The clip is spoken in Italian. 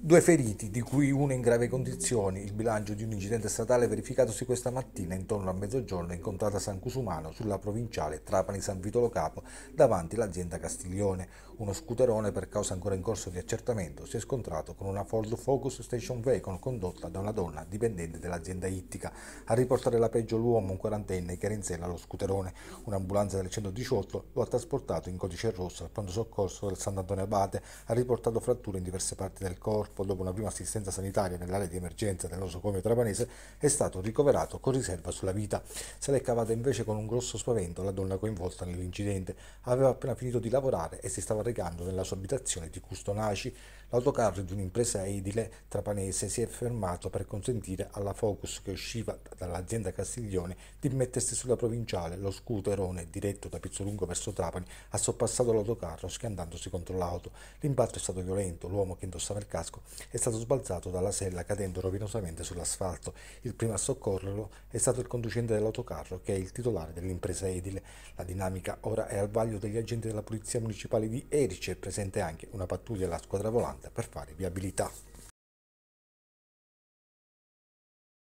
Due feriti, di cui uno in grave condizioni, il bilancio di un incidente statale verificatosi questa mattina intorno a mezzogiorno in a San Cusumano sulla provinciale Trapani-San Vitolo Capo davanti all'azienda Castiglione. Uno scuterone per causa ancora in corso di accertamento si è scontrato con una Ford Focus Station Vehicle condotta da una donna dipendente dell'azienda Ittica. A riportare la peggio l'uomo, un quarantenne che era in sella allo scuterone. Un'ambulanza del 118 lo ha trasportato in codice rosso al pronto soccorso del Sant'Antonio Abate. Ha riportato fratture in diverse parti del corpo corpo, dopo una prima assistenza sanitaria nell'area di emergenza del nosocomio trapanese, è stato ricoverato con riserva sulla vita. Se l'è cavata invece con un grosso spavento la donna coinvolta nell'incidente. Aveva appena finito di lavorare e si stava recando nella sua abitazione di Custonaci. L'autocarro di un'impresa edile trapanese si è fermato per consentire alla Focus che usciva dall'azienda Castiglione di mettersi sulla provinciale. Lo scooterone diretto da Pizzolungo verso Trapani ha soppassato l'autocarro schiantandosi contro l'auto. L'impatto è stato violento, l'uomo che indossava il casco tedesco. È stato sbalzato dalla sella cadendo rovinosamente sull'asfalto. Il primo a soccorrerlo è stato il conducente dell'autocarro, che è il titolare dell'impresa edile. La dinamica ora è al vaglio degli agenti della Polizia Municipale di Erice, presente anche una pattuglia della squadra volante per fare viabilità.